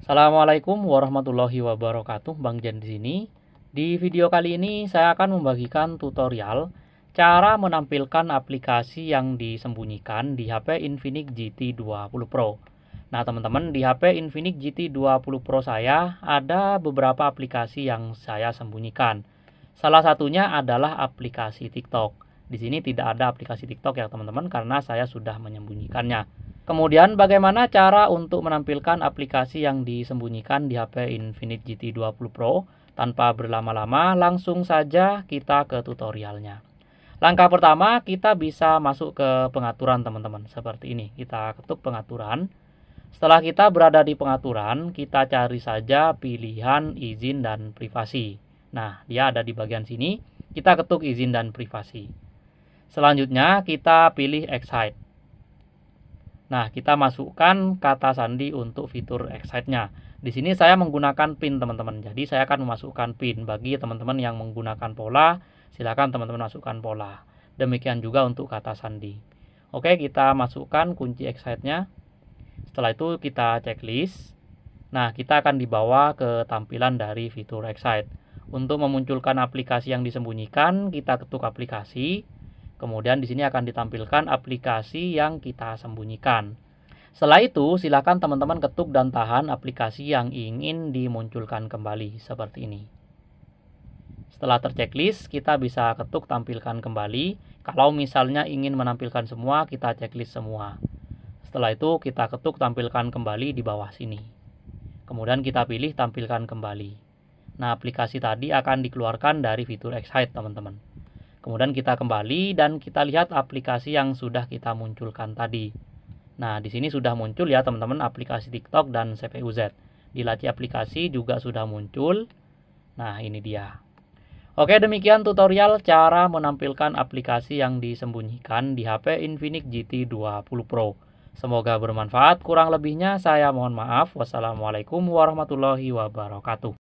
Assalamualaikum warahmatullahi wabarakatuh, Bang Jan di sini. Di video kali ini saya akan membagikan tutorial cara menampilkan aplikasi yang disembunyikan di HP Infinix GT20 Pro. Nah, teman-teman, di HP Infinix GT20 Pro saya ada beberapa aplikasi yang saya sembunyikan. Salah satunya adalah aplikasi TikTok. Di sini tidak ada aplikasi TikTok ya, teman-teman, karena saya sudah menyembunyikannya. Kemudian bagaimana cara untuk menampilkan aplikasi yang disembunyikan di HP Infinix GT20 Pro? Tanpa berlama-lama, langsung saja kita ke tutorialnya. Langkah pertama, kita bisa masuk ke pengaturan teman-teman. Seperti ini, kita ketuk pengaturan. Setelah kita berada di pengaturan, kita cari saja pilihan izin dan privasi. Nah, dia ada di bagian sini. Kita ketuk izin dan privasi. Selanjutnya, kita pilih Excite. Nah, kita masukkan kata sandi untuk fitur excite-nya. Di sini saya menggunakan pin, teman-teman. Jadi, saya akan memasukkan pin bagi teman-teman yang menggunakan pola. Silakan teman-teman masukkan pola. Demikian juga untuk kata sandi. Oke, kita masukkan kunci excite-nya. Setelah itu kita checklist. Nah, kita akan dibawa ke tampilan dari fitur excite. Untuk memunculkan aplikasi yang disembunyikan, kita ketuk aplikasi. Kemudian di sini akan ditampilkan aplikasi yang kita sembunyikan. Setelah itu, silakan teman-teman ketuk dan tahan aplikasi yang ingin dimunculkan kembali seperti ini. Setelah terchecklist, kita bisa ketuk tampilkan kembali. Kalau misalnya ingin menampilkan semua, kita checklist semua. Setelah itu, kita ketuk tampilkan kembali di bawah sini. Kemudian kita pilih tampilkan kembali. Nah, aplikasi tadi akan dikeluarkan dari fitur Excite, teman-teman. Kemudian kita kembali dan kita lihat aplikasi yang sudah kita munculkan tadi. Nah, di sini sudah muncul ya teman-teman aplikasi TikTok dan CPUZ. Di laci aplikasi juga sudah muncul. Nah, ini dia. Oke, demikian tutorial cara menampilkan aplikasi yang disembunyikan di HP Infinix GT 20 Pro. Semoga bermanfaat. Kurang lebihnya saya mohon maaf. Wassalamualaikum warahmatullahi wabarakatuh.